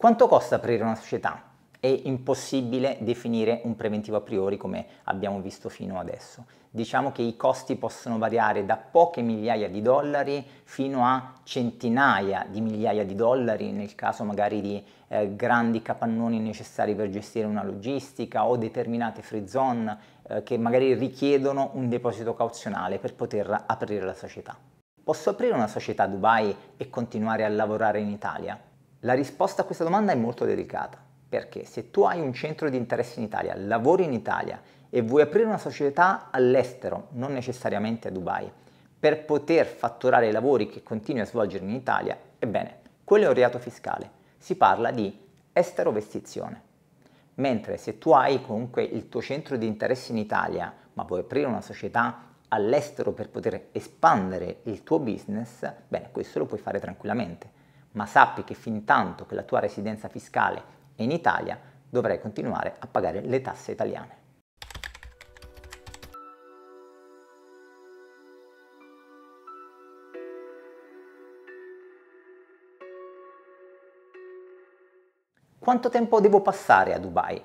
Quanto costa aprire una società? È impossibile definire un preventivo a priori come abbiamo visto fino adesso. Diciamo che i costi possono variare da poche migliaia di dollari fino a centinaia di migliaia di dollari nel caso magari di eh, grandi capannoni necessari per gestire una logistica o determinate free zone eh, che magari richiedono un deposito cauzionale per poter aprire la società. Posso aprire una società a Dubai e continuare a lavorare in Italia? La risposta a questa domanda è molto delicata, perché se tu hai un centro di interesse in Italia, lavori in Italia e vuoi aprire una società all'estero, non necessariamente a Dubai, per poter fatturare i lavori che continui a svolgere in Italia, ebbene, quello è un reato fiscale. Si parla di esterovestizione. Mentre se tu hai comunque il tuo centro di interesse in Italia, ma vuoi aprire una società all'estero per poter espandere il tuo business, bene, questo lo puoi fare tranquillamente ma sappi che fin tanto che la tua residenza fiscale è in Italia dovrai continuare a pagare le tasse italiane. Quanto tempo devo passare a Dubai?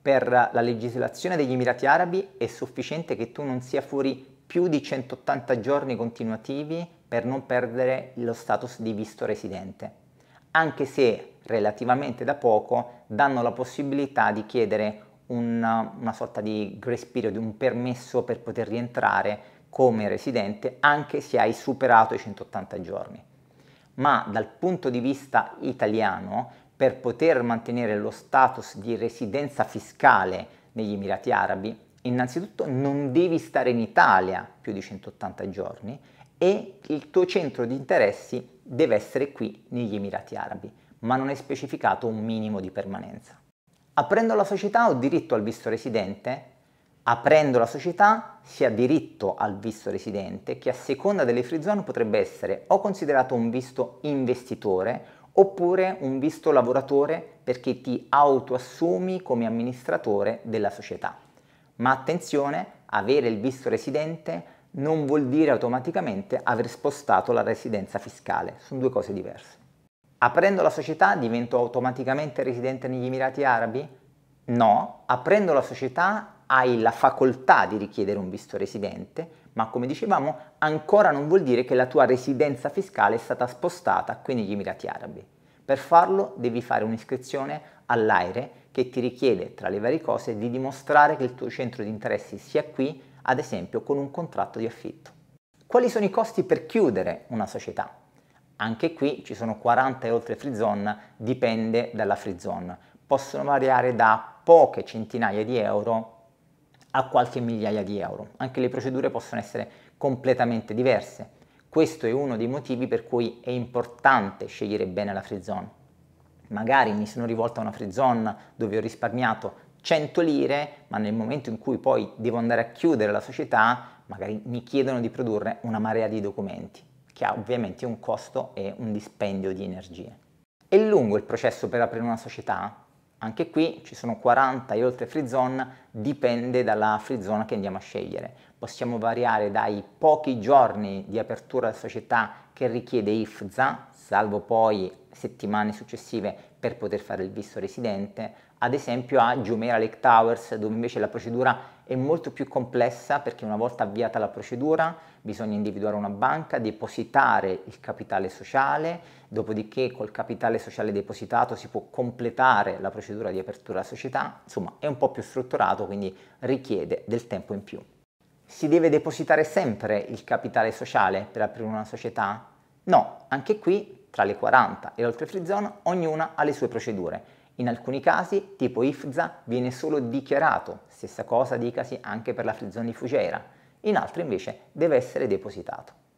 Per la legislazione degli Emirati Arabi è sufficiente che tu non sia fuori più di 180 giorni continuativi per non perdere lo status di visto residente, anche se relativamente da poco danno la possibilità di chiedere una, una sorta di grace period, un permesso per poter rientrare come residente anche se hai superato i 180 giorni. Ma dal punto di vista italiano, per poter mantenere lo status di residenza fiscale negli Emirati Arabi, innanzitutto non devi stare in Italia più di 180 giorni e il tuo centro di interessi deve essere qui negli Emirati Arabi, ma non è specificato un minimo di permanenza. Aprendo la società ho diritto al visto residente? Aprendo la società si ha diritto al visto residente che a seconda delle free zone potrebbe essere o considerato un visto investitore oppure un visto lavoratore perché ti autoassumi come amministratore della società. Ma attenzione, avere il visto residente non vuol dire automaticamente aver spostato la residenza fiscale, sono due cose diverse. Aprendo la società divento automaticamente residente negli Emirati Arabi? No, aprendo la società hai la facoltà di richiedere un visto residente, ma come dicevamo ancora non vuol dire che la tua residenza fiscale è stata spostata qui negli Emirati Arabi. Per farlo devi fare un'iscrizione all'AIRE che ti richiede, tra le varie cose, di dimostrare che il tuo centro di interessi sia qui ad esempio con un contratto di affitto. Quali sono i costi per chiudere una società? Anche qui ci sono 40 e oltre free zone, dipende dalla free zone. Possono variare da poche centinaia di euro a qualche migliaia di euro. Anche le procedure possono essere completamente diverse. Questo è uno dei motivi per cui è importante scegliere bene la free zone. Magari mi sono rivolto a una free zone dove ho risparmiato 100 lire, ma nel momento in cui poi devo andare a chiudere la società, magari mi chiedono di produrre una marea di documenti, che ha ovviamente un costo e un dispendio di energie. È lungo il processo per aprire una società? Anche qui ci sono 40 e oltre free zone, dipende dalla free zone che andiamo a scegliere. Possiamo variare dai pochi giorni di apertura della società che richiede IFZA, salvo poi settimane successive per poter fare il visto residente, ad esempio a Jumeirah Lake Towers dove invece la procedura è molto più complessa perché una volta avviata la procedura bisogna individuare una banca, depositare il capitale sociale, dopodiché col capitale sociale depositato si può completare la procedura di apertura alla società, insomma è un po' più strutturato quindi richiede del tempo in più si deve depositare sempre il capitale sociale per aprire una società? No, anche qui tra le 40 e l'oltre free zone ognuna ha le sue procedure. In alcuni casi, tipo IFZA, viene solo dichiarato, stessa cosa dicasi anche per la free zone di Fugera, in altri invece deve essere depositato.